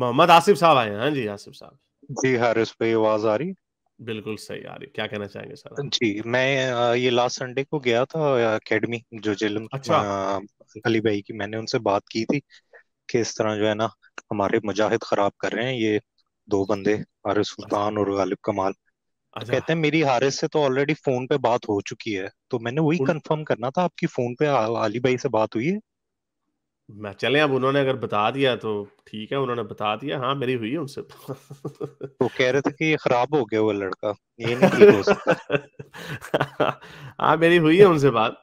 मोहम्मद आसिफ साहब आए हैं हाँ जी आसिफ साहब जी हारिस पे आवाज आ रही बिल्कुल सही आ रही क्या कहना चाहेंगे सर जी मैं ये लास्ट संडे को गया था एकेडमी जो जिलम अच्छा। अली भाई की मैंने उनसे बात की थी कि इस तरह जो है ना हमारे मुजाहिद खराब कर रहे हैं ये दो बंदे हारिस सुल्तान और गालिब कमाल अच्छा। कहते हैं मेरी हारिस से तो ऑलरेडी फोन पे बात हो चुकी है तो मैंने वही कंफर्म करना था आपकी फोन पे अली भाई से बात हुई है मैं चले अब उन्होंने अगर बता दिया तो ठीक है उन्होंने बता दिया हाँ मेरी हुई है उनसे तो कह रहे थे कि ये खराब हो गया वो लड़का ये नहीं ठीक हो सकता हाँ मेरी हुई है उनसे बात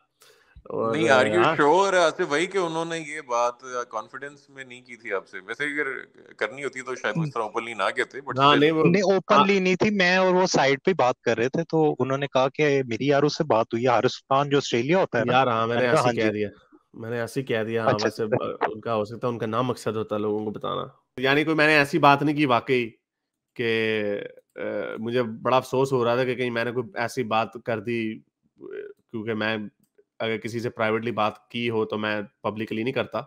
और नहीं आर यू श्योर आपसे वही कि उन्होंने ये बात कॉन्फिडेंस में नहीं की थी आपसे वैसे अगर करनी होती तो शायद इस तरह ओपनली ना कहते बट हां नहीं वो नहीं ओपनली हाँ। नहीं थी मैं और वो साइड पे बात कर रहे थे तो उन्होंने कहा कि मेरी यार उससे बात हुई हारिस खान जो ऑस्ट्रेलिया होता है यार हां मैंने ऐसे हाँ कह दिया मैंने ऐसे कह दिया हाँ अच्छा, वैसे अच्छा। उनका हो सकता है उनका नाम मकसद होता है लोगों को बताना यानी कोई मैंने ऐसी बात नहीं की वाकई के आ, मुझे बड़ा अफसोस हो रहा था कि कहीं मैंने कोई ऐसी बात कर दी क्योंकि मैं अगर किसी से प्राइवेटली बात की हो तो मैं पब्लिकली नहीं करता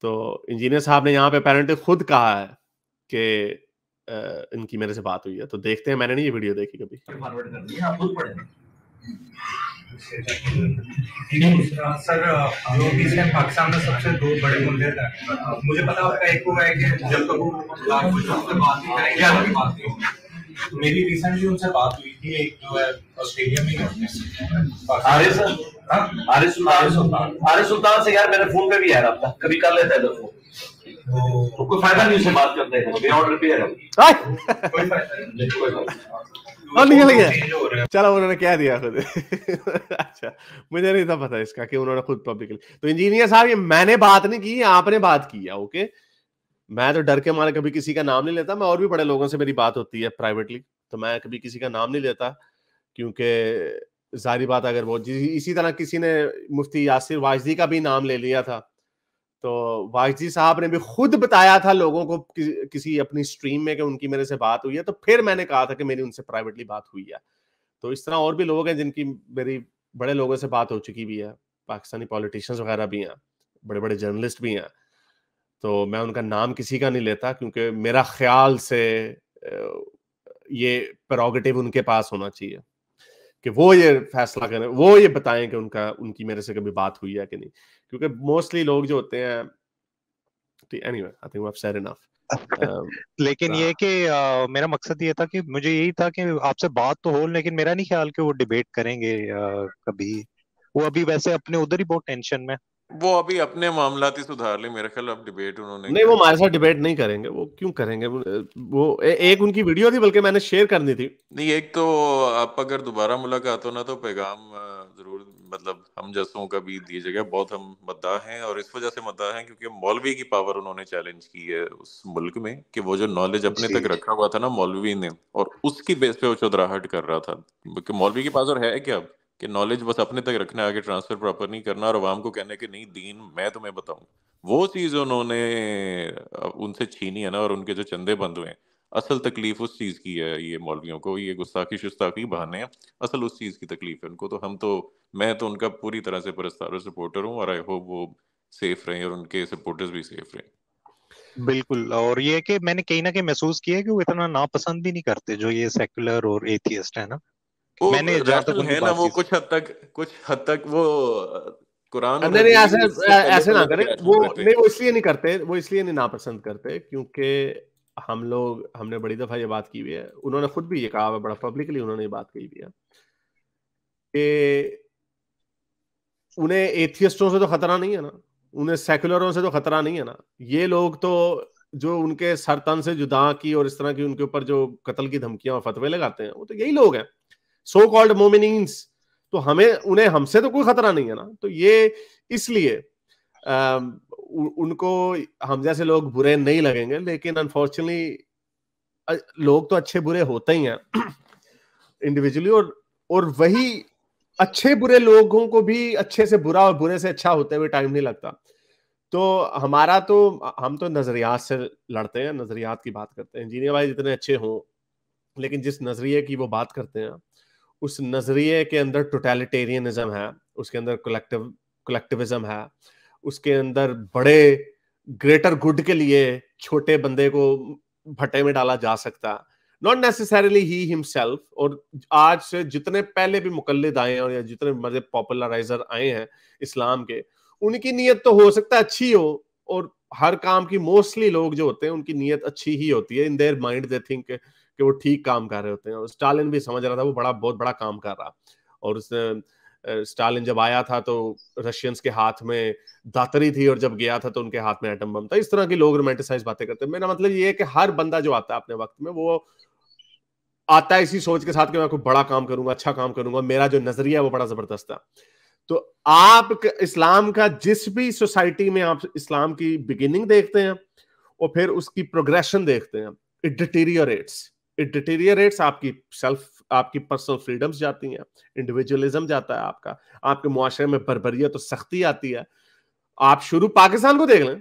तो इंजीनियर साहब ने यहाँ पे पेरेंट खुद कहा है कि इनकी मेरे से बात हुई है तो देखते हैं मैंने नहीं ये वीडियो देखी कभी सर जो किसने पाकिस्तान में सबसे दो बड़े मुद्दे थे मुझे पता होता है एक है कि जब तक वो बात नहीं करेंगे अलग बात नहीं मेरी रिसेंटली उनसे बात हुई थी एक जो है ऑस्ट्रेलिया में आरिस आरिस हाँ? सुल्तान आरिस सुल्तान से यार मेरे फोन पे भी है रहा कभी कर लेता है तो फोन कोई फायदा नहीं उसे बात करने का मेरा ऑर्डर पे है कोई फायदा नहीं चलो उन्होंने क्या दिया खुद अच्छा मुझे नहीं था पता इसका कि उन्होंने खुद पब्लिकली तो इंजीनियर साहब ये मैंने बात नहीं की आपने बात की है ओके मैं तो डर के मारे कभी किसी का नाम नहीं लेता मैं और भी बड़े लोगों से मेरी बात होती है प्राइवेटली तो मैं कभी किसी का नाम नहीं लेता क्योंकि जारी बात अगर वो इसी तरह किसी ने मुफ्ती यासिर वाजदी का भी नाम ले लिया था तो वाजी साहब ने भी खुद बताया था लोगों को कि, किसी अपनी स्ट्रीम में कि उनकी मेरे से बात हुई है तो फिर मैंने कहा था कि मेरी उनसे प्राइवेटली बात हुई है तो इस तरह और भी लोग हैं जिनकी मेरी बड़े लोगों से बात हो चुकी भी है पाकिस्तानी पॉलिटिशियंस वगैरह भी हैं बड़े बड़े जर्नलिस्ट भी हैं तो मैं उनका नाम किसी का नहीं लेता क्योंकि मेरा ख्याल से ये प्रोगेटिव उनके पास होना चाहिए कि वो ये फैसला करें वो ये बताएं कि उनका उनकी मेरे से कभी बात हुई है कि नहीं क्योंकि मोस्टली लोग जो होते हैं anyway I think we said enough लेकिन ये हाँ। कि मेरा मकसद ये था कि मुझे यही था कि आपसे बात तो हो लेकिन मेरा नहीं ख्याल कि वो डिबेट करेंगे आ, कभी वो अभी वैसे अपने उधर ही बहुत टेंशन में वो अभी अपने मामला तो सुधार ले मेरे ख्याल अब डिबेट उन्होंने नहीं वो हमारे साथ डिबेट नहीं करेंगे वो क्यों करेंगे वो ए, एक उनकी वीडियो थी बल्कि मैंने शेयर करनी थी नहीं एक तो आप अगर दोबारा मुलाकात हो ना तो पैगाम जरूर मतलब हम जसों का भी दीजिएगा बहुत हम मद्दा हैं और इस वजह से मद्दा हैं क्योंकि मौलवी की पावर उन्होंने चैलेंज की है उस मुल्क में कि वो जो नॉलेज अपने तक रखा हुआ था ना मौलवी ने और उसकी बेस पे वो चौधराहट कर रहा था मौलवी के पास और है क्या कि नॉलेज बस अपने तक रखना है आगे ट्रांसफर प्रॉपर नहीं करना और आवाम को कहना है कि नहीं दीन मैं तुम्हें बताऊंगा वो चीज उन्होंने उनसे छीनी है ना और उनके जो चंदे बंद हुए असल तकलीफ उस चीज की है ये मौलवियों को ये गुस्ताखी शुस्ताखी बहाने हैं असल उस चीज की तकलीफ है उनको तो हम तो मैं तो उनका पूरी तरह से परस्तार सपोर्टर हूँ और आई होप वो सेफ रहे और उनके सपोर्टर्स भी सेफ रहे बिल्कुल और ये कि मैंने कहीं ना कहीं महसूस किया कि वो इतना नापसंद भी नहीं करते जो ये सेकुलर और एथियस्ट है ना मैंने तो है ना वो कुछ हद तक कुछ हद तक वो कुरान नहीं नहीं ऐसे ऐसे ना करें वो नहीं वो इसलिए नहीं करते वो इसलिए नहीं नापसंद करते क्योंकि हम लोग हमने बड़ी दफा ये बात की हुई है उन्होंने खुद भी ये कहा है बड़ा पब्लिकली उन्होंने ये बात कही भी है कि उन्हें एथियस्टों से तो खतरा नहीं है ना उन्हें सेकुलरों से तो खतरा नहीं है ना ये लोग तो जो उनके सरतन से जुदा की और इस तरह की उनके ऊपर जो कत्ल की धमकियां और फतवे लगाते हैं वो तो यही लोग हैं सो कॉल्ड मोमिनस तो हमें उन्हें हमसे तो कोई खतरा नहीं है ना तो ये इसलिए उनको हम जैसे लोग बुरे नहीं लगेंगे लेकिन अनफॉर्चुनेटली लोग तो अच्छे बुरे होते ही हैं इंडिविजुअली और और वही अच्छे बुरे लोगों को भी अच्छे से बुरा और बुरे से अच्छा होते हुए टाइम नहीं लगता तो हमारा तो हम तो नजरियात से लड़ते हैं नजरियात की बात करते हैं इंजीनियर भाई जितने अच्छे हों लेकिन जिस नजरिए की वो बात करते हैं उस नजरिए के अंदर टोटलिटेरियनिज्म है उसके अंदर कलेक्टिव कलेक्टिविज्म है उसके अंदर बड़े ग्रेटर गुड के लिए छोटे बंदे को भट्टे में डाला जा सकता नॉट नेसेसरली ही हिमसेल्फ और आज से जितने पहले भी मुकलद आए हैं और या जितने मजे पॉपुलराइजर आए हैं इस्लाम के उनकी नीयत तो हो सकता है अच्छी हो और हर काम की मोस्टली लोग जो होते हैं उनकी नीयत अच्छी ही होती है in their mind they think कि वो ठीक काम कर रहे होते हैं और स्टालिन भी समझ रहा था वो बड़ा बहुत बड़ा काम कर रहा और उसने स्टालिन जब आया था तो रशियंस के हाथ में दातरी थी और जब गया था तो उनके हाथ में एटम बम था इस तरह की लोग रोमांटिसाइज बातें करते हैं मेरा मतलब ये है कि हर बंदा जो आता है अपने वक्त में वो आता है इसी सोच के साथ कि मैं कोई बड़ा काम करूंगा अच्छा काम करूंगा मेरा जो नजरिया है वो बड़ा जबरदस्त था तो आप इस्लाम का जिस भी सोसाइटी में आप इस्लाम की बिगिनिंग देखते हैं और फिर उसकी प्रोग्रेशन देखते हैं इट डिटेरियोरेट्स इट डिटेरियरेट्स आपकी सेल्फ आपकी पर्सनल फ्रीडम्स जाती हैं इंडिविजुअलिज्म जाता है आपका आपके मुआरे में बरबरियत तो सख्ती आती है आप शुरू पाकिस्तान को देख लें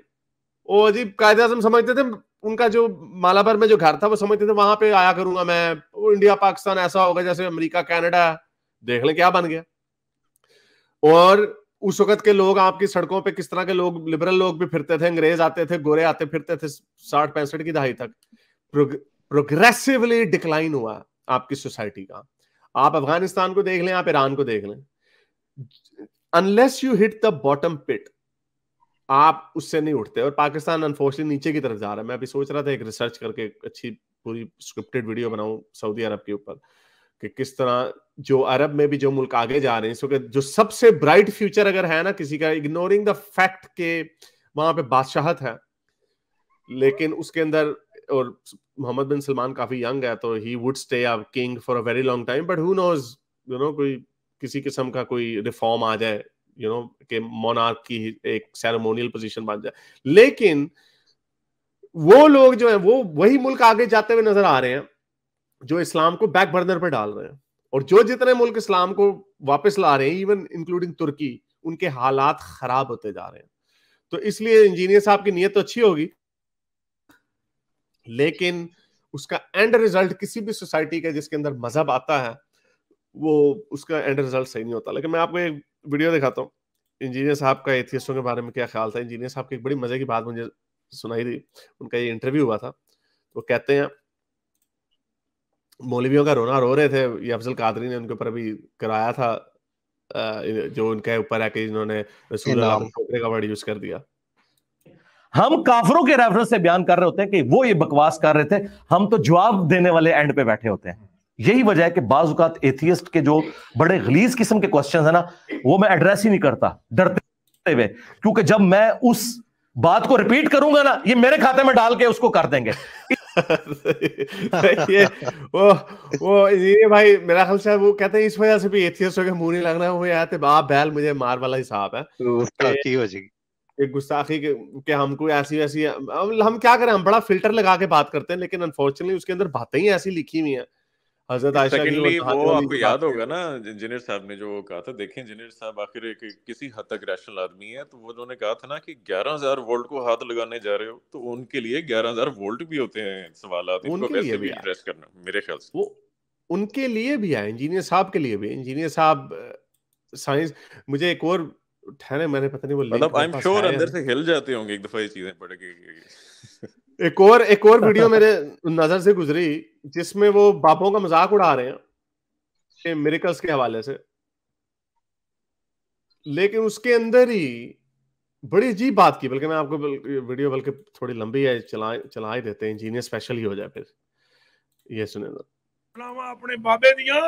वो अजीब कायदे आजम समझते थे उनका जो मालाबार में जो घर था वो समझते थे वहां पे आया करूंगा मैं इंडिया पाकिस्तान ऐसा होगा जैसे अमेरिका कनाडा देख लें क्या बन गया और उस वक्त के लोग आपकी सड़कों पे किस तरह के लोग लिबरल लोग भी फिरते थे अंग्रेज आते थे गोरे आते फिरते थे साठ पैंसठ की दहाई तक प्रोग्रेसिवली डिक्लाइन हुआ आपकी सोसाइटी का आप अफगानिस्तान को देख लें आप ईरान को देख लें unless you hit the bottom pit आप उससे नहीं उठते और पाकिस्तान अनफॉर्चुनेटली नीचे की तरफ जा रहा है मैं अभी सोच रहा था एक रिसर्च करके अच्छी पूरी स्क्रिप्टेड वीडियो बनाऊं सऊदी अरब के ऊपर कि किस तरह जो अरब में भी जो मुल्क आगे जा रहे हैं जो सबसे ब्राइट फ्यूचर अगर है ना किसी का इग्नोरिंग द फैक्ट के वहां पे बादशाहत है लेकिन उसके अंदर और मोहम्मद बिन सलमान काफी यंग है तो he would stay a king for a very long time but who knows you know कोई किसी किस्म का कोई रिफॉर्म आ जाए यू नो के मोनार्क की एक सेरेमोनियल position बन जाए लेकिन वो लोग जो है वो वही मुल्क आगे जाते हुए नजर आ रहे हैं जो इस्लाम को बैक बर्नर पर डाल रहे हैं और जो जितने मुल्क इस्लाम को वापस ला रहे हैं इवन इंक्लूडिंग तुर्की उनके हालात खराब होते जा रहे हैं तो इसलिए इंजीनियर साहब की नीयत तो अच्छी होगी लेकिन उसका एंड रिजल्ट किसी भी सोसाइटी का जिसके अंदर मजहब आता है वो उसका एंड रिजल्ट सही नहीं होता लेकिन मैं आपको एक वीडियो दिखाता हूँ इंजीनियर साहब का एथियस्टों के बारे में क्या ख्याल था इंजीनियर साहब की एक बड़ी मजे की बात मुझे सुनाई दी उनका ये इंटरव्यू हुआ था वो कहते हैं मौलवियों का रोना रो रहे थे ये अफजल कादरी ने उनके ऊपर अभी कराया था जो उनके ऊपर है कि इन्होंने रसूल का वर्ड यूज कर दिया हम काफरों के रेफरेंस से बयान कर रहे होते हैं कि वो ये बकवास कर रहे थे हम तो जवाब देने वाले एंड पे बैठे होते हैं यही वजह है कि बाजुकात एथियस्ट के जो बड़े गलीज किस्म के क्वेश्चन है ना वो मैं एड्रेस ही नहीं करता डरते हुए क्योंकि जब मैं उस बात को रिपीट करूंगा ना ये मेरे खाते में डाल के उसको कर देंगे ये वो वो ये भाई मेरा ख्याल शायद वो कहते हैं इस वजह से भी एथियस्ट हो मुंह नहीं लगना वो यार बाप बैल मुझे मार वाला हिसाब है तो एक गुस्ताखी के, के हमको ऐसी वैसी हम क्या करें हम बड़ा फिल्टर लगा के बात करते हैं लेकिन अनफॉर्चुनेटली उसके अंदर बातें ही ऐसी लिखी हुई हैं हजरत आयशा की वो, आपको याद होगा ना इंजीनियर साहब ने जो कहा था देखें इंजीनियर साहब आखिर एक किसी हद तक रैशनल आदमी है तो वो उन्होंने कहा था ना कि 11000 वोल्ट को हाथ लगाने जा रहे हो तो उनके लिए 11000 वोल्ट भी होते हैं सवाल उनके लिए भी एड्रेस करना मेरे ख्याल से वो उनके लिए भी है इंजीनियर साहब के लिए भी इंजीनियर साहब साइंस मुझे एक और उठाने मैंने पता नहीं वो मतलब आई एम श्योर अंदर से हिल जाते होंगे एक दफा ये चीजें पढ़ के एक और एक और वीडियो मेरे नजर से गुजरी जिसमें वो बापों का मजाक उड़ा रहे हैं मेरिकल्स के हवाले से लेकिन उसके अंदर ही बड़ी अजीब बात की बल्कि मैं आपको वीडियो बल्कि थोड़ी लंबी है चला चला ही देते हैं इंजीनियर स्पेशल ही हो जाए फिर ये सुने अपने बाबे दिया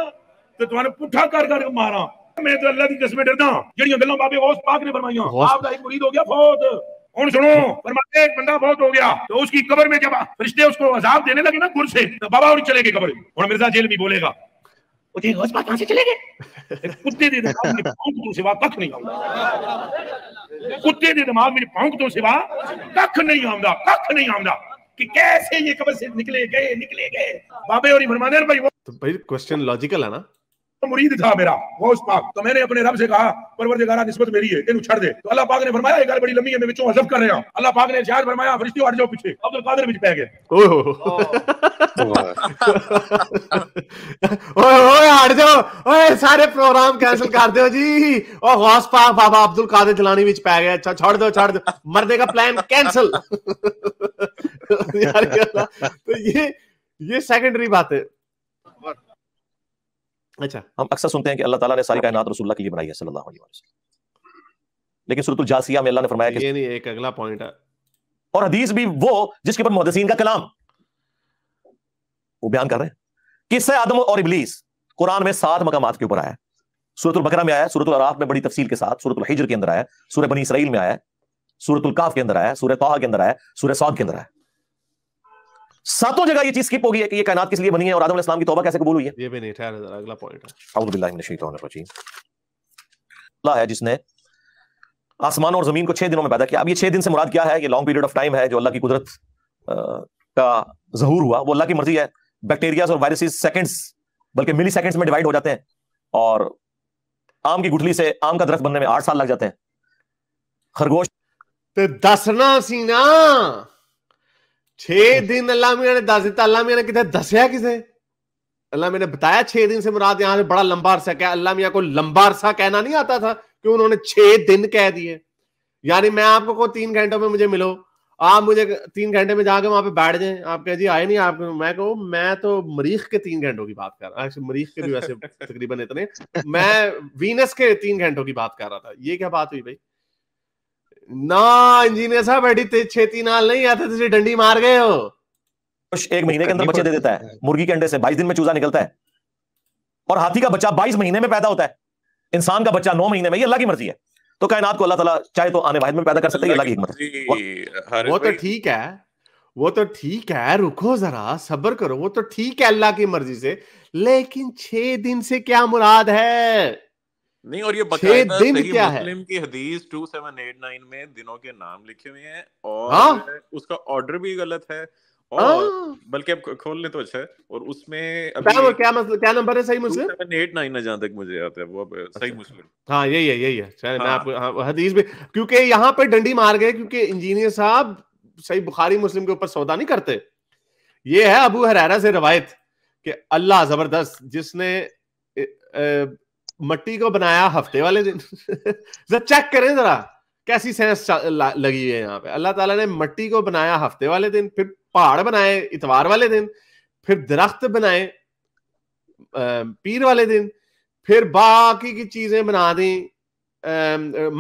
तो तुम्हारे पुठा कर कर मारा मैं तो अल्लाह की कसम डरदा जड़ियां गल्ला बाबे गौस पाक ने फरमाईया आप दा एक मुरीद हो गया फौत हूँ सुनो फरमाते एक बंदा फौत हो गया तो उसकी कब्र में जब फरिश्ते उसको अजाब देने लगे ना गुर से तो बाबा और चले गए कब्र और मिर्जा जेल भी बोलेगा मुझे गौस पाक कहां से चले गए कुत्ते दे दिमाग में पांव तो सिवा कख नहीं आऊंगा कुत्ते दे दिमाग में पांव तो सिवा कख नहीं आऊंगा कख नहीं आऊंगा कि कैसे ये कब्र से निकले गए निकले गए बाबे और फरमाने भाई वो तो भाई क्वेश्चन लॉजिकल है ना तो मुरीद था मेरा गौस पाक तो मैंने अपने रब से कहा परवरदिगारा निस्बत मेरी है तेनु छोड़ दे तो अल्लाह पाक ने फरमाया एक गल बड़ी लंबी है मैं विचों हजफ कर रहा हूं अल्लाह पाक ने इरशाद फरमाया फरिश्ते हट जाओ पीछे अब्दुल कादिर बीच पै गए ओए ओए हट जाओ ओए सारे प्रोग्राम कैंसिल कर दो जी ओ गौस पाक बाबा अब्दुल कादिर जलानी बीच पै गए अच्छा छोड़ दो छोड़ दो मरने का प्लान कैंसिल यार तो ये ये सेकेंडरी बात है अच्छा हम अक्सर सुनते हैं कि अल्लाह ताला ने सारी कायनात रसूलुल्लाह के लिए बनाई है सल्लल्लाहु अलैहि वसल्लम लेकिन सूरह जासिया में अल्लाह ने फरमाया कि ये नहीं एक अगला पॉइंट है और हदीस भी वो जिसके ऊपर मुहदीसीन का कलाम वो बयान कर रहे हैं किससे आदम और इबलीस कुरान में सात मकामात के ऊपर आया सूरतुल बकरा में आया सूरतुल अराफ में बड़ी तफसील के साथ सूरतुल हिजर के अंदर आया सूरह बनी इसराइल में आया सूरतुल काफ के अंदर आया सूरह तौहा के अंदर आया सूरह सौद के अंदर आया सातों जगह ये चीज स्किप होगी है कि ये कायनात किस लिए बनी है और आदम इस्लाम की तौबा कैसे कबूल हुई है ये भी नहीं ठहर जरा अगला पॉइंट अऊद बिल्लाह मिनश शैतानिर रजीम अल्लाह है जिसने आसमान और जमीन को छह दिनों में पैदा किया अब ये छह दिन से मुराद क्या है ये लॉन्ग पीरियड ऑफ टाइम है जो अल्लाह की कुदरत का जहूर हुआ वो अल्लाह की मर्जी है बैक्टीरिया और वायरसेस सेकंड्स बल्कि मिली सेकंड्स में डिवाइड हो जाते हैं और आम की गुठली से आम का दरख्त बनने में आठ साल लग जाते हैं खरगोश दसना सीना छह दिन अल्लाह मियाँ ने दस दिता तो अल्लाह मियाँ ने कितने दसिया किसे अल्लाह मियाँ ने बताया छह दिन से मुराद यहां से बड़ा लंबा अरसा क्या अल्लाह मियाँ को लंबा अरसा कहना नहीं आता था कि उन्होंने छह दिन कह दिए यानी मैं आपको को तीन घंटों में मुझे मिलो आप मुझे तीन घंटे में जाके वहां पे बैठ जाए आप कह जी आए नहीं आप मैं कहूँ मैं तो मरीख के तीन घंटों की बात कर रहा हूँ अच्छा, मरीख के भी वैसे तकरीबन इतने मैं वीनस के तीन घंटों की बात कर रहा था ये क्या बात हुई भाई ना इंजीनियर साहब बैठी छेती नाल नहीं आते थे तो डंडी मार गए हो कुछ एक महीने के अंदर बच्चे दे देता है मुर्गी के अंडे से बाईस दिन में चूजा निकलता है और हाथी का बच्चा बाईस महीने में पैदा होता है इंसान का बच्चा नौ महीने में ये अल्लाह की मर्जी है तो कायनात को अल्लाह ताला चाहे तो आने वाहिद में पैदा कर सकते हैं अल्लाह की वो तो ठीक है वो तो ठीक है रुको जरा सब्र करो वो तो ठीक है अल्लाह की मर्जी से लेकिन छह दिन से क्या मुराद है नहीं और ये छह दिन क्या है मुस्लिम की हदीस 2789 में दिनों के नाम लिखे हुए हैं और हा? उसका ऑर्डर भी गलत है हाँ। और बल्कि अब खोल ले तो अच्छा है और उसमें अभी क्या मतलब क्या नंबर है सही मुस्लिम सेवन एट नाइन है जहाँ तक मुझे याद है वो सही अच्छा। मुस्लिम हाँ यही है यही है शायद हाँ। मैं आपको हाँ, हदीस भी क्योंकि यहाँ पे डंडी मार गए क्योंकि इंजीनियर साहब सही बुखारी मुस्लिम के ऊपर सौदा नहीं करते ये है अबू हरारा से रवायत कि अल्लाह जबरदस्त जिसने मट्टी को बनाया हफ्ते वाले दिन जरा चेक करें जरा कैसी सेंस लगी है यहाँ पे अल्लाह ताला ने मट्टी को बनाया हफ्ते वाले दिन फिर पहाड़ बनाए इतवार वाले दिन फिर दरख्त बनाए पीर वाले दिन फिर बाकी की चीजें बना दी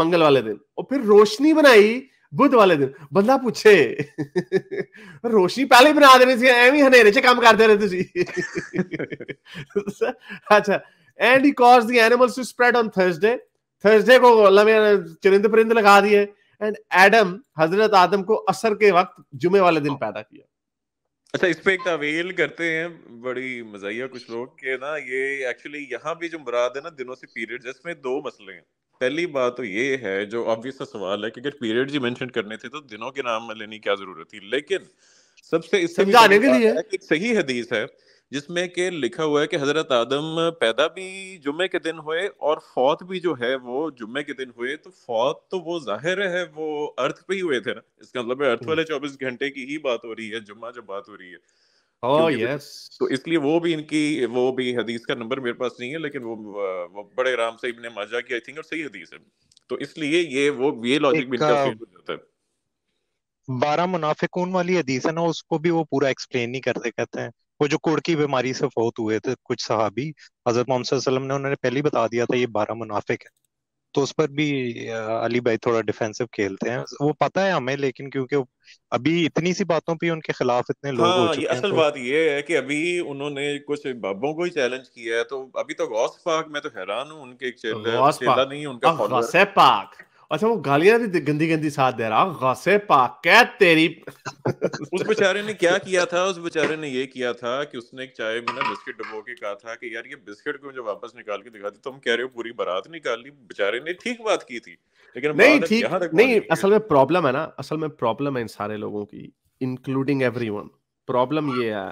मंगल वाले दिन और फिर रोशनी बनाई बुध वाले दिन बंदा पूछे रोशनी पहले बना देनी सी एवं हनेरे से काम करते रहे अच्छा and he cause the animals to spread on Thursday Thursday को अल्लाह में चरिंद परिंद लगा दिए एंड एडम हजरत आदम को असर के वक्त जुमे वाले दिन पैदा किया अच्छा इस पे एक तावील करते हैं बड़ी मजाइया कुछ लोग के ना ये एक्चुअली यहाँ भी जो मुराद है ना दिनों से पीरियड इसमें दो मसले हैं पहली बात तो ये है जो ऑब्वियस सवाल है कि अगर पीरियड ही मेंशन करने थे तो दिनों के नाम लेने की क्या जरूरत थी लेकिन सबसे इससे भी के लिए एक सही हदीस है जिसमें के लिखा हुआ है कि हजरत आदम पैदा भी जुम्मे के दिन हुए और फौत भी जो है वो जुम्मे के दिन हुए तो फौत तो वो जाहिर है वो अर्थ पे ही हुए थे ना इसका मतलब है अर्थ हम्म। वाले चौबीस घंटे की ही बात हो रही है जुम्मा जब बात हो रही है Oh, yes. तो इसलिए वो भी इनकी वो भी हदीस का नंबर मेरे पास नहीं है लेकिन वो वो बड़े आराम से इब्ने माजा की आई थिंक और सही हदीस है तो इसलिए ये वो ये लॉजिक भी इनका हो जाता है बारह मुनाफिकून वाली हदीस है ना उसको भी वो पूरा एक्सप्लेन नहीं करते कहते हैं वो जो कोड़ की बीमारी से फौत हुए थे कुछ सहाबी हजरत मोहम्मद ने उन्होंने पहले ही बता दिया था ये बारह मुनाफिक है तो उस पर भी अली भाई थोड़ा डिफेंसिव खेलते हैं वो पता है हमें लेकिन क्योंकि अभी इतनी सी बातों पे उनके खिलाफ इतने लोग हाँ, हो चुके असल तो... बात ये है कि अभी उन्होंने कुछ बब्बों को ही चैलेंज किया है तो अभी तो गौस पाक मैं तो हैरान हूँ उनके एक चेला, चेला नहीं उनका अच्छा वो गालियां भी गंदी गंदी साथ दे रहा गौसे पाके तेरी उस बेचारे ने क्या किया था उस बेचारे ने ये किया था कि उसने एक चाय में ना बिस्किट डुबो के कहा था कि यार ये बिस्किट को मुझे वापस निकाल के दिखा दी तुम तो कह रहे हो पूरी बारात निकाल ली बेचारे ने ठीक बात की थी लेकिन नहीं ठीक नहीं असल में प्रॉब्लम है ना असल में प्रॉब्लम है इन सारे लोगों की इंक्लूडिंग एवरीवन प्रॉब्लम ये है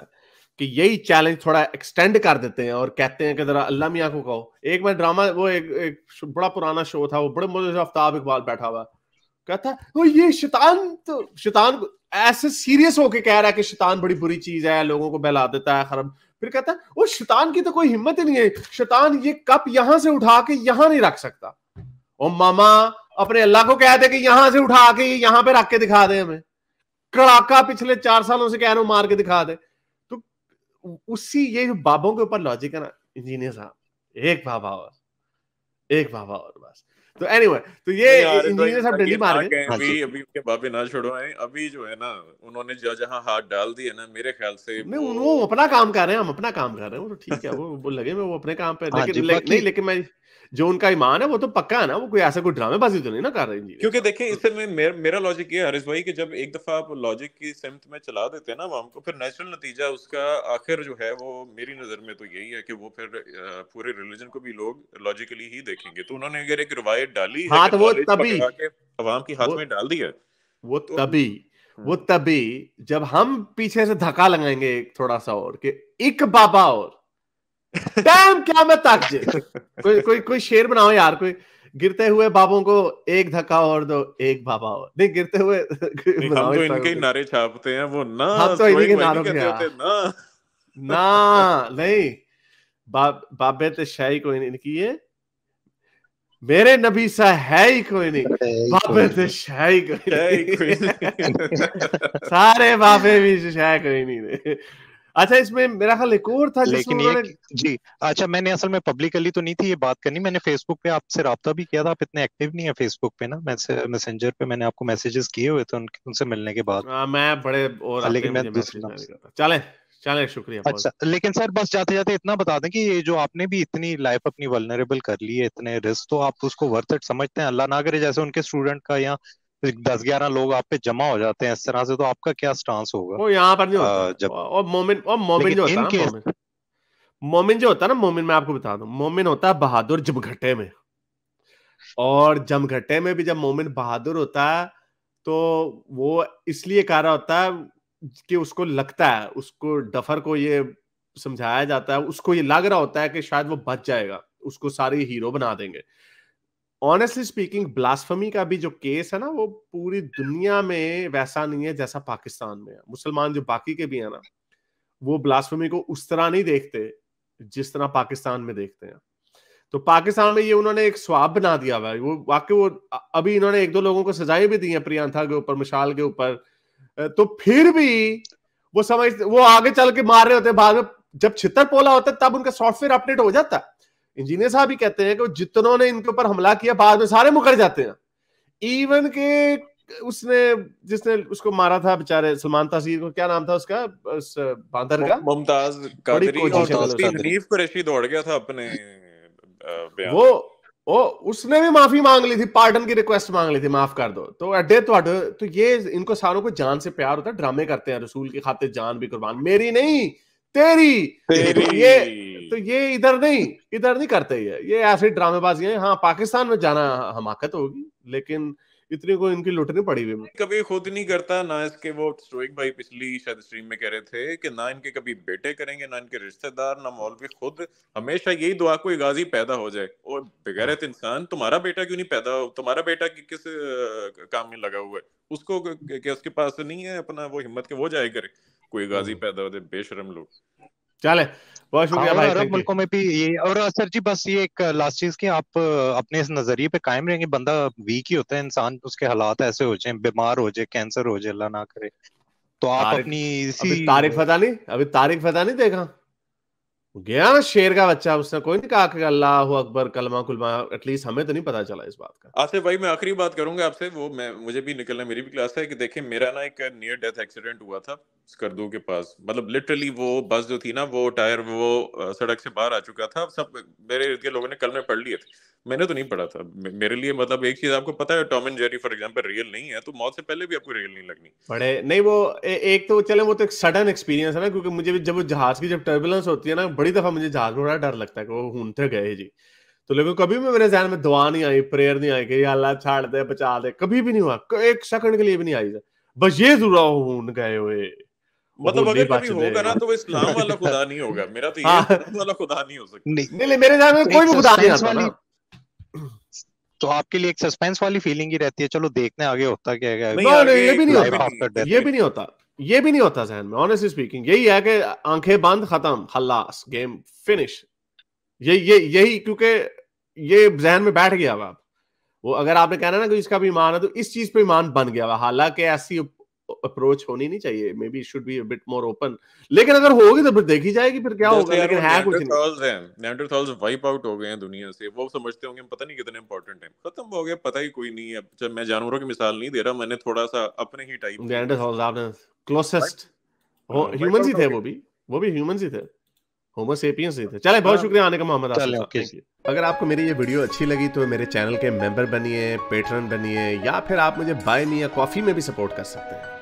कि यही चैलेंज थोड़ा एक्सटेंड कर देते हैं और कहते हैं कि जरा अल्लाह मियाँ को कहो एक मैं ड्रामा वो एक, एक बड़ा पुराना शो था वो बड़े मजे से आफ्ताब इकबाल बैठा हुआ कहता है वो ये शैतान तो शैतान ऐसे सीरियस होके कह रहा है कि शैतान बड़ी बुरी चीज है लोगों को बहला देता है खरब फिर कहता है वो शैतान की तो कोई हिम्मत ही नहीं है शैतान ये कप यहां से उठा के यहां नहीं रख सकता और मामा अपने अल्लाह को कह दे कि यहां से उठा के यहां पे रख के दिखा दे हमें कड़ाका पिछले चार सालों से कह रहा हूं मार के दिखा दे उसी ये बाबों के ऊपर लॉजिक है ना इंजीनियर साहब एक बाबा और एक बाबा और बस तो एनीवे anyway, तो ये इंजीनियर तो साहब दिल्ली मार गए हाँ अभी अभी उनके बाबे ना छोड़ो आए अभी जो है ना उन्होंने जो जहां हाथ डाल दिए ना मेरे ख्याल से नहीं वो, वो अपना काम कर रहे हैं हम अपना काम कर रहे हैं वो तो ठीक है वो, लगे मैं वो अपने काम पे हाँ लेकिन नहीं लेकिन मैं जो उनका ईमान है वो तो पक्का है ना वो कोई ऐसा कोई ड्रामेबाजी तो नहीं ना कर रहे हैं क्योंकि देखें इससे में मेर, मेरा लॉजिक ये हरीश भाई कि जब एक दफा आप लॉजिक की सिमत में चला देते हैं ना वहां को फिर नेचुरल नतीजा उसका आखिर जो है वो मेरी नज़र में तो यही है कि वो फिर पूरे रिलीजन को भी लोग लॉजिकली ही देखेंगे तो उन्होंने अगर एक रिवायत डाली हाँ तो वो तभी अवाम के हाथ में डाल दिया वो तो तभी वो हम्म। तभी जब हम पीछे से धक्का लगाएंगे थोड़ा सा और कि एक बाबा और टाइम क्या मैं ताक जे कोई कोई कोई शेर बनाओ यार कोई गिरते हुए बाबों को एक धक्का और दो एक बाबा और नहीं गिरते हुए बनाओ हम तो इनके ही नारे छापते हैं वो ना हम तो इन्हीं के नारों के होते हाँ। ना ना नहीं बाब बाबे तो शाही कोई नहीं इनकी है मेरे नबी सा है ही कोई नहीं बाबे तो शाही कोई नहीं सारे बाबे भी शाही तो कोई नहीं अच्छा इसमें मेरा ख्याल एक और था लेकिन ये जी अच्छा मैंने असल में पब्लिकली तो नहीं थी ये बात करनी मैंने फेसबुक पे आपसे रहा भी किया था आप इतने एक्टिव नहीं है फेसबुक पे ना मैसेजर पे मैंने आपको मैसेजेस किए हुए थे उनके उनसे मिलने के बाद आ, हाँ, मैं बड़े और हाँ, लेकिन मैं चले चले शुक्रिया अच्छा लेकिन सर बस जाते जाते इतना बता दें कि ये जो आपने भी इतनी लाइफ अपनी वर्नरेबल कर ली है इतने रिस्क तो आप उसको वर्थ इट समझते हैं अल्लाह ना करे जैसे उनके स्टूडेंट का या दस ग्यारह लोग आप पे जमा हो जाते हैं इस तरह से तो आपका क्या स्टांस होगा वो यहाँ पर नहीं होता जब मोमिन और मोमिन जो होता है मोमिन जो होता है ना मोमिन मैं आपको बता दू मोमिन होता है बहादुर जमघटे में और जमघटे में भी जब मोमिन बहादुर होता है तो वो इसलिए कह रहा होता है कि उसको लगता है उसको डफर को ये समझाया जाता है उसको ये लग रहा होता है कि शायद वो बच जाएगा उसको सारे हीरो बना देंगे ऑनेस्टली स्पीकिंग ब्लास्फमी का भी जो केस है ना वो पूरी दुनिया में वैसा नहीं है जैसा पाकिस्तान में है मुसलमान जो बाकी के भी है ना वो ब्लास्फमी को उस तरह नहीं देखते जिस तरह पाकिस्तान में देखते हैं तो पाकिस्तान में ये उन्होंने एक स्वाब बना दिया हुआ है वो वाकई वो अभी इन्होंने एक दो लोगों को सजाएं भी दी है प्रियंथा के ऊपर मिशाल के ऊपर तो फिर भी वो समझ वो आगे चल के मार रहे होते हैं बाद में जब छितर पोला होता तब उनका सॉफ्टवेयर अपडेट हो जाता इंजीनियर साहब ही कहते हैं कि जितनों ने इनके ऊपर हमला किया बाद में सारे मुकर जाते हैं इवन के उसने जिसने उसको मारा था बेचारे सलमान तासीर को क्या नाम था उसका उस बांदर का मुमताज हनीफ कुरैशी दौड़ गया था अपने वो वो उसने भी माफी मांग ली थी पार्डन की रिक्वेस्ट मांग ली थी माफ कर दो तो अड्डे तो अड्डे तो ये इनको सारों को जान से प्यार होता है ड्रामे करते हैं रसूल की खातिर जान भी कुर्बान मेरी नहीं तेरी तेरी तो ये तो ये इधर नहीं इधर नहीं करते ये ये ऐसे ड्रामेबाजी है हाँ पाकिस्तान में जाना हमाकत होगी लेकिन इतनी को इनकी लुटनी पड़ी हुई कभी खुद नहीं करता ना इसके वो स्टोइक भाई पिछली शायद स्ट्रीम में कह रहे थे कि ना इनके कभी बेटे करेंगे ना इनके रिश्तेदार ना मौलवी खुद हमेशा यही दुआ कोई गाजी पैदा हो जाए और बगैरत हाँ। इंसान तुम्हारा बेटा क्यों नहीं पैदा हो तुम्हारा बेटा कि किस काम में लगा हुआ है उसको क्या उसके पास नहीं है अपना वो हिम्मत के वो जाए करे कोई गाजी हाँ। पैदा हो जाए बेशरम लोग चले बहुत शुक्रिया हाँ, भाई अरब मुल्कों में भी ये और सर जी बस ये एक लास्ट चीज की आप अपने इस नजरिए पे कायम रहेंगे बंदा वीक ही होता है इंसान उसके हालात ऐसे हो जाए बीमार हो जाए कैंसर हो जाए अल्लाह ना करे तो आप अपनी इसी तारिक फता नहीं अभी तारिक फता नहीं देखा गया ना शेर का बच्चा उसने कोई नहीं कहा कि अल्लाह अकबर कलमा कुलमा एटलीस्ट हमें तो नहीं पता चला इस बात का आसिफ भाई मैं आखिरी बात करूंगा आपसे वो मैं मुझे भी निकलना मेरी भी क्लास है कि देखिए मेरा ना एक नियर डेथ एक्सीडेंट हुआ था स्कर्दू के पास मतलब लिटरली वो बस जो थी ना वो टायर वो सड़क से बाहर आ चुका था सब मेरे इर्द लोगों ने कल में पढ़ लिए थे मैंने तो नहीं पढ़ा था मेरे लिए मतलब एक चीज आपको पता है Tom and Jerry for example real नहीं है तो मौत से पहले भी आपको रियल नहीं लगनी पड़े नहीं वो ए, एक तो चले वो तो एक सडन एक्सपीरियंस है ना क्योंकि मुझे भी जब जहाज की जब टर्बुलेंस होती है ना बड़ी दफा मुझे जहाज में बड़ा डर लगता है कि वो थे गए जी तो लेकिन कभी भी मेरे जहन में दुआ नहीं आई प्रेयर नहीं आई कि अल्लाह छाड़ दे बचा दे कभी भी नहीं हुआ एक सेकंड के लिए भी नहीं आई बस ये जरूर हूं गए हुए मतलब अगर कभी होगा ना तो वो इस्लाम वाला खुदा नहीं होगा मेरा तो ये हाँ। वाला खुदा नहीं हो सकता नहीं नहीं मेरे ख्याल में कोई भी खुदा नहीं आता ना तो आपके लिए एक सस्पेंस वाली फीलिंग ही रहती है चलो देखने आगे होता क्या है नहीं, नहीं, ये भी नहीं होता ये भी नहीं होता ये भी नहीं होता जहन में ऑनेस्टली स्पीकिंग यही है कि आंखें बंद खत्म हल्लास गेम फिनिश ये ये यही क्योंकि ये जहन में बैठ गया हुआ वो अगर आपने कहना ना कि इसका भी ईमान है तो इस चीज पे ईमान बन गया हुआ हालांकि ऐसी अप्रोच होनी नहीं चाहिए maybe should be bit more open लेकिन अगर होगी तो फिर देखी जाएगी फिर क्या होगा लेकिन है कुछ नहीं वाइप आउट हो गए हैं दुनिया से वो समझते होंगे पता नहीं कितने इंपॉर्टेंट हैं खत्म हो गए पता ही कोई नहीं अब जब मैं जानवरों की मिसाल नहीं दे रहा मैंने थोड़ा सा अपने ही टाइप नेंडरथॉल्स आपने क्लोसेस्ट ह्यूमंस हाँ, ही थे वो भी वो भी ह्यूमंस ही थे होमो सेपियंस ही थे चलें बहुत हाँ। शुक्रिया आने का मोहम्मद आसिफ अगर आपको मेरी ये वीडियो अच्छी लगी तो मेरे चैनल के मेंबर बनिए पेटर्न बनिए या फिर आप मुझे बाय मी या कॉफी में भी सपोर्ट कर सकते हैं